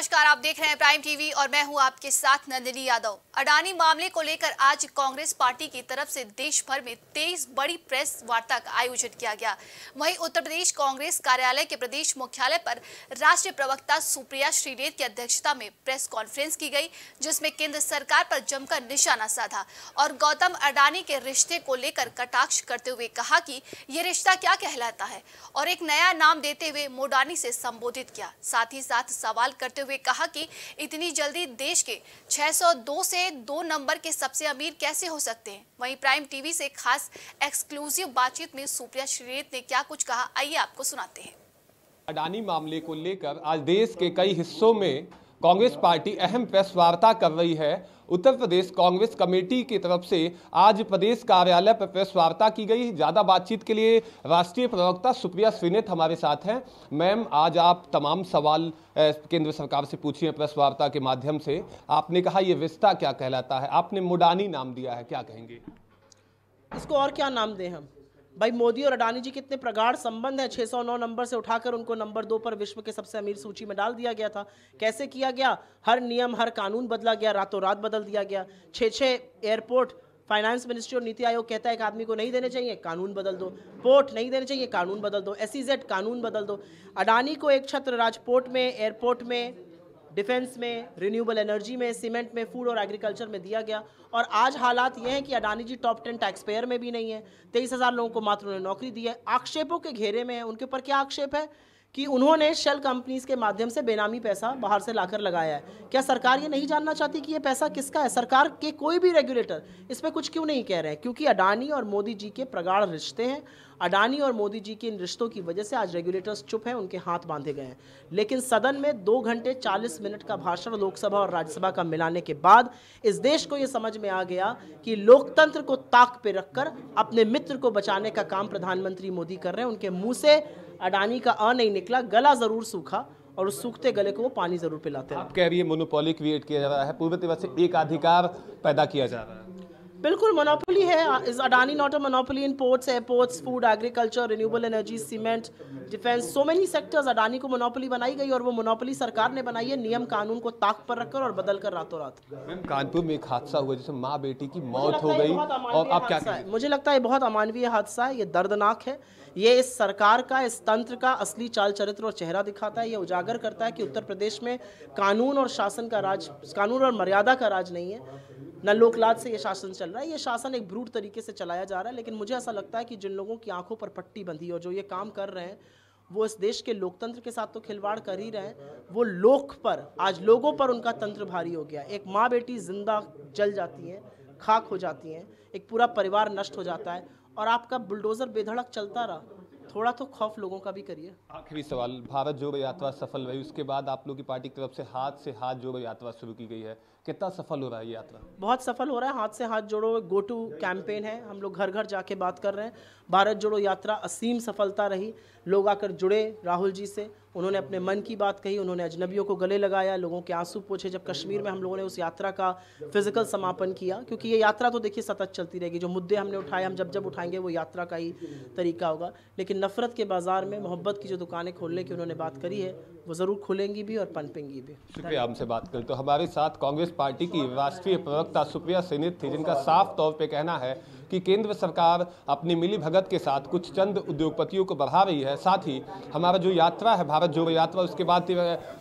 नमस्कार आप देख रहे हैं प्राइम टीवी और मैं हूं आपके साथ नंदिनी यादव अडानी मामले को लेकर आज कांग्रेस पार्टी की तरफ से देश भर में तेईस बड़ी प्रेस वार्ता का आयोजन किया गया वहीं उत्तर प्रदेश कांग्रेस कार्यालय के प्रदेश मुख्यालय पर राष्ट्रीय प्रवक्ता सुप्रिया श्रीनेत की अध्यक्षता में प्रेस कॉन्फ्रेंस की गई जिसमें केंद्र सरकार पर जमकर निशाना साधा और गौतम अडानी के रिश्ते को लेकर कटाक्ष करते हुए कहा कि ये रिश्ता क्या कहलाता है और एक नया नाम देते हुए मोडानी से संबोधित किया साथ ही साथ सवाल करते हुए हुए कहा कि इतनी जल्दी देश के 602 से दो नंबर के सबसे अमीर कैसे हो सकते हैं वहीं प्राइम टीवी से खास एक्सक्लूसिव बातचीत में सुप्रिया श्रीरेत ने क्या कुछ कहा आइए आपको सुनाते हैं अडानी मामले को लेकर आज देश के कई हिस्सों में कांग्रेस पार्टी अहम प्रेस वार्ता कर रही है उत्तर प्रदेश कांग्रेस कमेटी की तरफ से आज प्रदेश कार्यालय पर प्रेस वार्ता की गई ज़्यादा बातचीत के लिए राष्ट्रीय प्रवक्ता सुप्रिया श्रीनेत हमारे साथ हैं मैम आज आप तमाम सवाल केंद्र सरकार से पूछिए प्रेस वार्ता के माध्यम से आपने कहा यह विस्ता क्या कहलाता है आपने मुडानी नाम दिया है क्या कहेंगे इसको और क्या नाम दें हम भाई मोदी और अडानी जी कितने प्रगाढ़ संबंध हैं 609 नंबर से उठाकर उनको नंबर दो पर विश्व के सबसे अमीर सूची में डाल दिया गया था कैसे किया गया हर नियम हर कानून बदला गया रातों रात बदल दिया गया छः छः एयरपोर्ट फाइनेंस मिनिस्ट्री और नीति आयोग कहता है एक आदमी को नहीं देने चाहिए कानून बदल दो पोर्ट नहीं देने चाहिए कानून बदल दो एस e कानून बदल दो अडानी को एक छत्र राजपोर्ट में एयरपोर्ट में डिफेंस में रिन्यूएबल एनर्जी में सीमेंट में फूड और एग्रीकल्चर में दिया गया और आज हालात ये हैं कि Adani ji top ten tax payer में भी नहीं है तेईस हज़ार लोगों को मात्र उन्होंने नौकरी दी है आक्षेपों के घेरे में है उनके ऊपर क्या आक्षेप है कि उन्होंने शेल कंपनीज के माध्यम से बेनामी पैसा बाहर से लाकर लगाया है क्या सरकार ये नहीं जानना चाहती कि ये पैसा किसका है सरकार के कोई भी रेगुलेटर इस पर कुछ क्यों नहीं कह रहे हैं क्योंकि अडानी और मोदी जी के प्रगाढ़ रिश्ते हैं अडानी और मोदी जी के इन रिश्तों की वजह से आज रेगुलेटर्स चुप हैं उनके हाथ बांधे गए हैं लेकिन सदन में दो घंटे चालीस मिनट का भाषण लोकसभा और राज्यसभा का मिलाने के बाद इस देश को ये समझ में आ गया कि लोकतंत्र को ताक पे रखकर अपने मित्र को बचाने का काम प्रधानमंत्री मोदी कर रहे हैं उनके मुँह से अडानी का अ नहीं निकला गला ज़रूर सूखा और उस सूखते गले को वो पानी जरूर पिलाते हैं आप कह रही है मोनोपोली क्रिएट किया जा रहा है पूर्व तरह से एक अधिकार पैदा किया जा रहा है बिल्कुल मोनोपोली है is Adani not a monopoly in ports airports food agriculture renewable energy cement defence so many sectors Adani को मोनोपोली बनाई गई और वो मोनोपोली सरकार ने बनाई है नियम कानून को ताक पर रखकर और बदल कर रातों रात कानपुर में एक हादसा हुआ जिसमें माँ बेटी की मौत हो गई और अब क्या है मुझे लगता है बहुत अमानवीय हादसा है ये दर्दनाक है ये इस सरकार का इस तंत्र का असली चाल चरित्र और चेहरा दिखाता है ये उजागर करता है कि उत्तर प्रदेश में कानून और शासन का राज कानून और मर्यादा का राज नहीं है न लोकलाज से ये शासन चल चल रहा है ये शासन एक ब्रूट तरीके से चलाया जा रहा है लेकिन मुझे ऐसा लगता है कि जिन लोगों की आंखों पर पट्टी बंधी और जो ये काम कर रहे हैं वो इस देश के लोकतंत्र के साथ तो खिलवाड़ कर ही रहे हैं वो लोक पर आज लोगों पर उनका तंत्र भारी हो गया एक माँ बेटी जिंदा जल जाती हैं खाक हो जाती हैं एक पूरा परिवार नष्ट हो जाता है और आपका बुलडोज़र बेधड़क चलता रहा थोड़ा तो खौफ लोगों का भी करिए आखिरी सवाल भारत जोड़ो यात्रा सफल रही उसके बाद आप लोग की पार्टी की तरफ से हाथ से हाथ जोड़ो यात्रा शुरू की गई है कितना सफल हो रहा है ये यात्रा बहुत सफल हो रहा है हाथ से हाथ जोड़ो गो टू कैंपेन है हम लोग घर घर जाके बात कर रहे हैं भारत जोड़ो यात्रा असीम सफलता रही लोग आकर जुड़े राहुल जी से उन्होंने अपने मन की बात कही उन्होंने अजनबियों को गले लगाया लोगों के आंसू पूछे जब कश्मीर में हम लोगों ने उस यात्रा का फिजिकल समापन किया क्योंकि ये यात्रा तो देखिए सतत चलती रहेगी जो मुद्दे हमने उठाए हम जब जब उठाएंगे वो यात्रा का ही तरीका होगा लेकिन नफरत के बाज़ार में मोहब्बत की जो दुकानें खोलने की उन्होंने बात करी है वो ज़रूर खुलेंगी भी और पनपेंगी भी शुक्रिया हमसे बात करें तो हमारे साथ कांग्रेस पार्टी की राष्ट्रीय प्रवक्ता सुप्रिया सैनित थी जिनका साफ तौर पर कहना है कि केंद्र सरकार अपनी मिली भगत के साथ कुछ चंद उद्योगपतियों को बढ़ा रही है साथ ही हमारा जो यात्रा है भारत जोड़ो यात्रा उसके बाद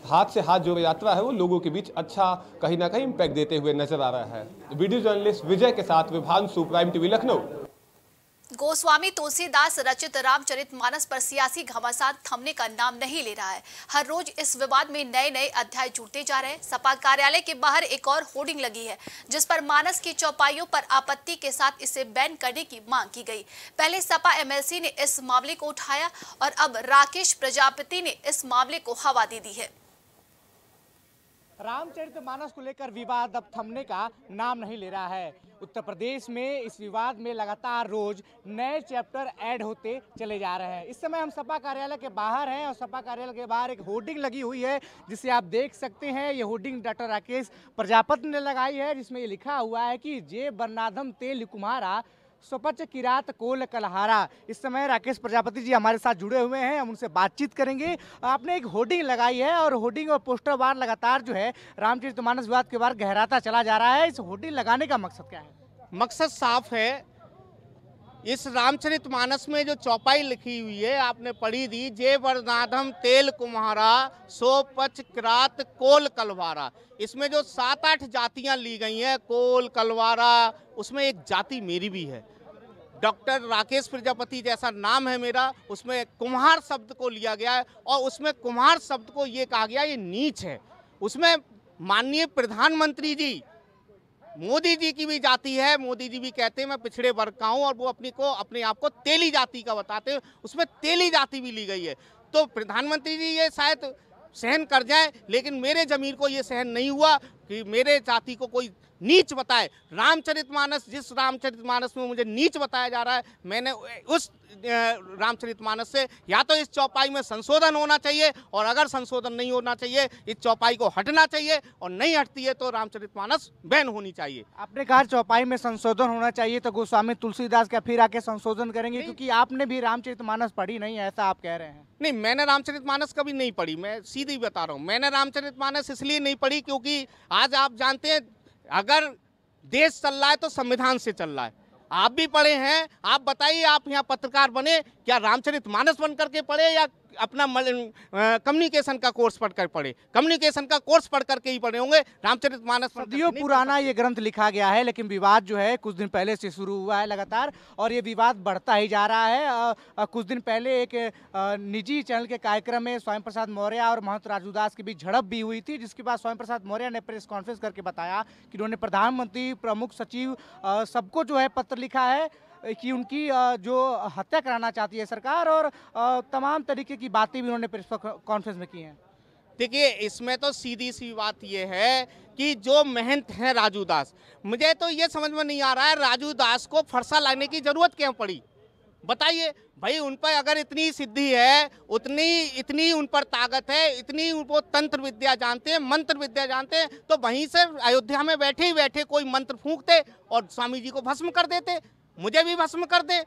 हाथ से हाथ जोड़ो यात्रा है वो लोगों के बीच अच्छा कहीं ना कहीं इम्पैक्ट देते हुए नजर आ रहा है वीडियो जर्नलिस्ट विजय के साथ विभान सुप्राइम टीवी लखनऊ गोस्वामी तुलसीदास रचित रामचरित मानस पर सियासी घमासान थमने का नाम नहीं ले रहा है हर रोज इस विवाद में नए नए अध्याय जुड़ते जा रहे हैं सपा कार्यालय के बाहर एक और होर्डिंग लगी है जिस पर मानस की चौपाइयों पर आपत्ति के साथ इसे बैन करने की मांग की गई पहले सपा एमएलसी ने इस मामले को उठाया और अब राकेश प्रजापति ने इस मामले को हवा दे दी है रामचरित मानस को लेकर विवाद अब थमने का नाम नहीं ले रहा है उत्तर प्रदेश में इस विवाद में लगातार रोज नए चैप्टर ऐड होते चले जा रहे हैं इस समय हम सपा कार्यालय के बाहर हैं और सपा कार्यालय के बाहर एक होर्डिंग लगी हुई है जिसे आप देख सकते हैं ये होर्डिंग डॉक्टर राकेश प्रजापत ने लगाई है जिसमें ये लिखा हुआ है कि जे बर्नाधम तेल कुमारा स्वपच किरात कोल कलहारा इस समय राकेश प्रजापति जी हमारे साथ जुड़े हुए हैं हम उनसे बातचीत करेंगे आपने एक होर्डिंग लगाई है और होर्डिंग और पोस्टर बार लगातार जो है रामचरित मानस विवाद के बार गहराता चला जा रहा है इस होर्डिंग लगाने का मकसद क्या है मकसद साफ है इस रामचरित मानस में जो चौपाई लिखी हुई है आपने पढ़ी दी जे वरनाधम तेल कुम्हारा सो पच क्रात कोल कलवारा इसमें जो सात आठ जातियां ली गई हैं कोल कलवारा उसमें एक जाति मेरी भी है डॉक्टर राकेश प्रजापति जैसा नाम है मेरा उसमें कुम्हार शब्द को लिया गया है और उसमें कुम्हार शब्द को ये कहा गया ये नीच है उसमें माननीय प्रधानमंत्री जी मोदी जी की भी जाति है मोदी जी भी कहते हैं मैं पिछड़े वर्ग का हूँ और वो अपनी को अपने आप को तेली जाति का बताते हैं उसमें तेली जाति भी ली गई है तो प्रधानमंत्री जी ये शायद सहन कर जाए लेकिन मेरे ज़मीर को ये सहन नहीं हुआ कि मेरे जाति को कोई नीच बताए रामचरितमानस जिस रामचरितमानस में मुझे नीच बताया जा रहा है मैंने उस रामचरितमानस से या तो इस चौपाई में संशोधन होना चाहिए और अगर संशोधन नहीं होना चाहिए इस चौपाई को हटना चाहिए और नहीं हटती है तो रामचरितमानस बैन होनी चाहिए आपने कहा चौपाई में संशोधन होना चाहिए तो गोस्वामी तुलसीदास का फिर आके संशोधन करेंगे क्योंकि आपने भी रामचरित पढ़ी नहीं ऐसा आप कह रहे हैं नहीं मैंने रामचरितमानस कभी नहीं पढ़ी मैं सीधी बता रहा हूँ मैंने रामचरितमानस इसलिए नहीं पढ़ी क्योंकि आज आप जानते हैं अगर देश चल रहा है तो संविधान से चल रहा है आप भी पढ़े हैं आप बताइए आप यहाँ पत्रकार बने क्या रामचरित मानस बन करके पढ़े या अपना कम्युनिकेशन का कोर्स पढ़कर पढ़े कम्युनिकेशन का कोर्स पढ़ करके ही पढ़े होंगे रामचरित मानस पुराना ये ग्रंथ लिखा गया है लेकिन विवाद जो है कुछ दिन पहले से शुरू हुआ है लगातार और ये विवाद बढ़ता ही जा रहा है कुछ दिन पहले एक निजी चैनल के कार्यक्रम में स्वामी प्रसाद मौर्य और महंत राजूदास के बीच झड़प भी हुई थी जिसके बाद स्वामी प्रसाद मौर्य ने प्रेस कॉन्फ्रेंस करके बताया कि उन्होंने प्रधानमंत्री प्रमुख सचिव सबको जो है पत्र लिखा है कि उनकी जो हत्या कराना चाहती है सरकार और तमाम तरीके की बातें भी उन्होंने प्रेस कॉन्फ्रेंस में की हैं देखिए इसमें तो सीधी सी बात यह है कि जो मेहनत है राजू दास मुझे तो ये समझ में नहीं आ रहा है राजू दास को फरसा लाने की ज़रूरत क्यों पड़ी बताइए भाई उन पर अगर इतनी सिद्धि है उतनी इतनी उन पर ताकत है इतनी वो तंत्र विद्या जानते हैं मंत्र विद्या जानते हैं तो वहीं से अयोध्या में बैठे ही बैठे कोई मंत्र फूंकते और स्वामी जी को भस्म कर देते मुझे भी भस्म कर दे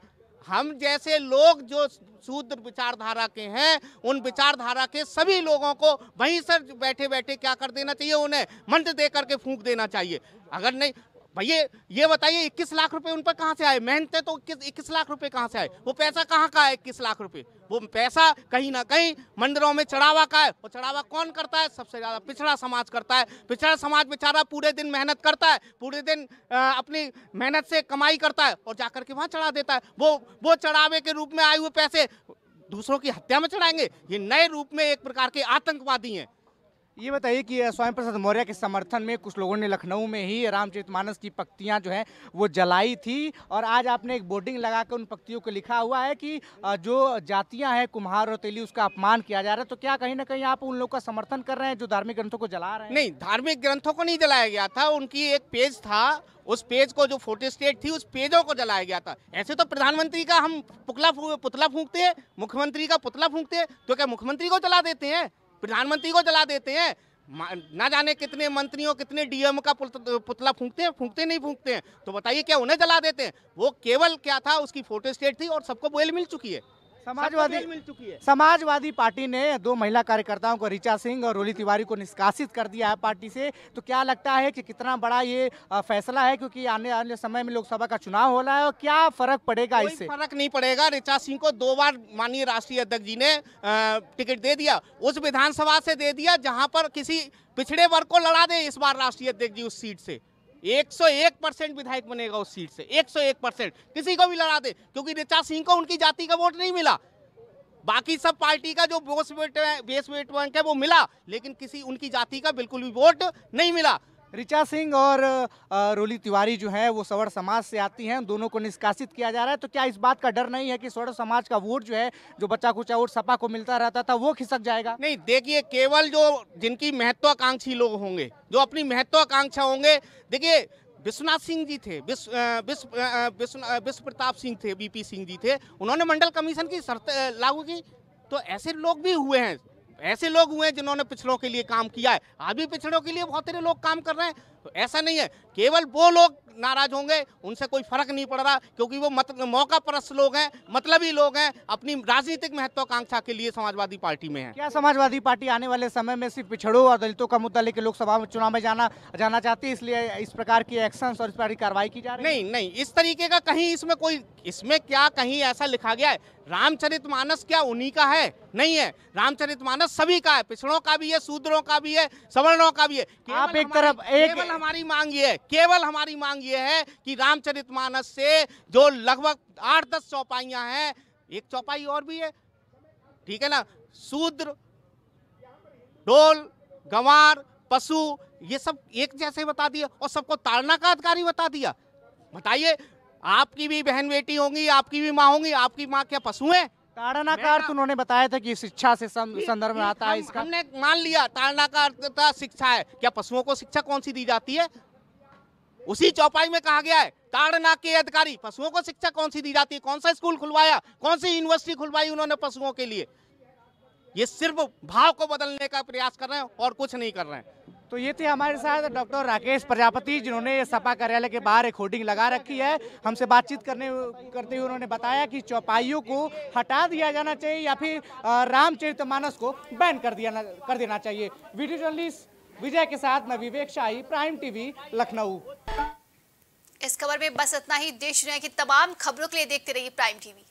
हम जैसे लोग जो शूद्र विचारधारा के हैं उन विचारधारा के सभी लोगों को वहीं सर बैठे बैठे क्या कर देना चाहिए उन्हें मंत्र दे करके फूंक देना चाहिए अगर नहीं भैया ये बताइए इक्कीस लाख रुपए उन पर कहाँ से आए मेहनते तो इक्कीस लाख रुपए कहाँ से आए वो पैसा कहाँ का है इक्कीस लाख रुपए वो पैसा कहीं ना कहीं मंदिरों में चढ़ावा का है वो चढ़ावा कौन करता है सबसे ज़्यादा पिछड़ा समाज करता है पिछड़ा समाज बेचारा पूरे दिन मेहनत करता है पूरे दिन अपनी मेहनत से कमाई करता है और जाकर के वहाँ चढ़ा देता है वो वो चढ़ावे के रूप में आए हुए पैसे दूसरों की हत्या में चढ़ाएंगे ये नए रूप में एक प्रकार के आतंकवादी हैं ये बताइए कि स्वामी प्रसाद मौर्य के समर्थन में कुछ लोगों ने लखनऊ में ही रामचरितमानस की पक्तियाँ जो हैं वो जलाई थी और आज आपने एक बोर्डिंग लगा कर उन पक्तियों को लिखा हुआ है कि जो जातियाँ हैं कुम्हार और तेली उसका अपमान किया जा रहा है तो क्या कहीं ना कहीं आप उन लोगों का समर्थन कर रहे हैं जो धार्मिक ग्रंथों को जला रहे हैं नहीं धार्मिक ग्रंथों को नहीं जलाया गया था उनकी एक पेज था उस पेज को जो फोटो स्टेट थी उस पेजों को जलाया गया था ऐसे तो प्रधानमंत्री का हम पुतला पुतला फूंकते हैं मुख्यमंत्री का पुतला फूंकते हैं तो क्या मुख्यमंत्री को जला देते हैं प्रधानमंत्री को जला देते हैं ना जाने कितने मंत्रियों कितने डीएम का पुतला फूंकते हैं फूंकते नहीं फूंकते हैं तो बताइए क्या उन्हें जला देते हैं वो केवल क्या था उसकी फोटो स्टेट थी और सबको बोल मिल चुकी है समाजवादी मिल चुकी है समाजवादी पार्टी ने दो महिला कार्यकर्ताओं को ऋचा सिंह और रोली तिवारी को निष्कासित कर दिया है पार्टी से तो क्या लगता है कि कितना बड़ा ये फैसला है क्योंकि आने आने समय में लोकसभा का चुनाव हो रहा है और क्या फर्क पड़ेगा इससे फर्क नहीं पड़ेगा ऋचा सिंह को दो बार माननीय राष्ट्रीय अध्यक्ष जी ने टिकट दे दिया उस विधानसभा से दे दिया जहाँ पर किसी पिछड़े वर्ग को लड़ा दे इस बार राष्ट्रीय अध्यक्ष जी उस सीट से 101 परसेंट विधायक बनेगा उस सीट से 101 परसेंट किसी को भी लड़ा दे क्योंकि ऋचा सिंह को उनकी जाति का वोट नहीं मिला बाकी सब पार्टी का जो बेस वेट बैंक है वो मिला लेकिन किसी उनकी जाति का बिल्कुल भी वोट नहीं मिला ऋचा सिंह और रोली तिवारी जो है वो सवर समाज से आती हैं दोनों को निष्कासित किया जा रहा है तो क्या इस बात का डर नहीं है कि सवर्ण समाज का वोट जो है जो बच्चा कुचा वोट सपा को मिलता रहता था वो खिसक जाएगा नहीं देखिए केवल जो जिनकी महत्वाकांक्षी लोग होंगे जो अपनी महत्वाकांक्षा होंगे देखिए विश्वनाथ सिंह जी थे विश्व प्रताप सिंह थे बी सिंह जी थे उन्होंने मंडल कमीशन की शर्त लागू की तो ऐसे लोग भी हुए हैं ऐसे लोग हुए हैं जिन्होंने पिछड़ों के लिए काम किया है अभी पिछड़ों के लिए बहुत सारे लोग काम कर रहे हैं तो ऐसा नहीं है केवल वो लोग नाराज होंगे उनसे कोई फर्क नहीं पड़ रहा क्योंकि वो मत, मौका परस्त लोग हैं मतलबी लोग हैं अपनी राजनीतिक महत्वाकांक्षा के लिए समाजवादी पार्टी में है क्या समाजवादी पार्टी आने वाले समय में सिर्फ पिछड़ों और दलितों का मुद्दा लेकर लोकसभा में चुनाव में जाना जाना चाहती है इसलिए इस प्रकार की एक्शन और इस प्रकार की कार्रवाई की जा रही नहीं नहीं इस तरीके का कहीं इसमें कोई इसमें क्या कहीं ऐसा लिखा गया है मानस क्या उन्हीं का है नहीं है मानस सभी का है पिछड़ों का भी है शूद्रों का भी है सवर्णों का भी है आप एक तरफ एक हमारी मांग ये है केवल हमारी मांग ये है कि रामचरितमानस से जो लगभग आठ दस चौपाइयाँ हैं एक चौपाई और भी है ठीक है ना शूद्र ढोल गंवार पशु ये सब एक जैसे बता दिया और सबको ताड़ना का अधिकारी बता दिया बताइए आपकी भी बहन बेटी होंगी आपकी भी माँ होंगी आपकी माँ क्या पशु हैं ताड़ना तो उन्होंने बताया था कि शिक्षा से संदर्भ में आता है इसका हमने मान लिया ताड़ना का अर्थ शिक्षा है क्या पशुओं को शिक्षा कौन सी दी जाती है उसी चौपाई में कहा गया है ताड़ना के अधिकारी पशुओं को शिक्षा कौन सी दी जाती है कौन सा स्कूल खुलवाया कौन सी यूनिवर्सिटी खुलवाई उन्होंने पशुओं के लिए ये सिर्फ भाव को बदलने का प्रयास कर रहे हैं और कुछ नहीं कर रहे हैं तो ये थे हमारे साथ डॉक्टर राकेश प्रजापति जिन्होंने सपा कार्यालय के बाहर एक होर्डिंग लगा रखी है हमसे बातचीत करने करते हुए उन्होंने बताया कि चौपाइयों को हटा दिया जाना चाहिए या फिर रामचरित मानस को बैन कर दिया कर देना चाहिए वीडियो जर्नलिस्ट विजय के साथ मैं विवेक शाही प्राइम टीवी लखनऊ इस खबर में बस इतना ही देश की तमाम खबरों के लिए देखते रहिए प्राइम टीवी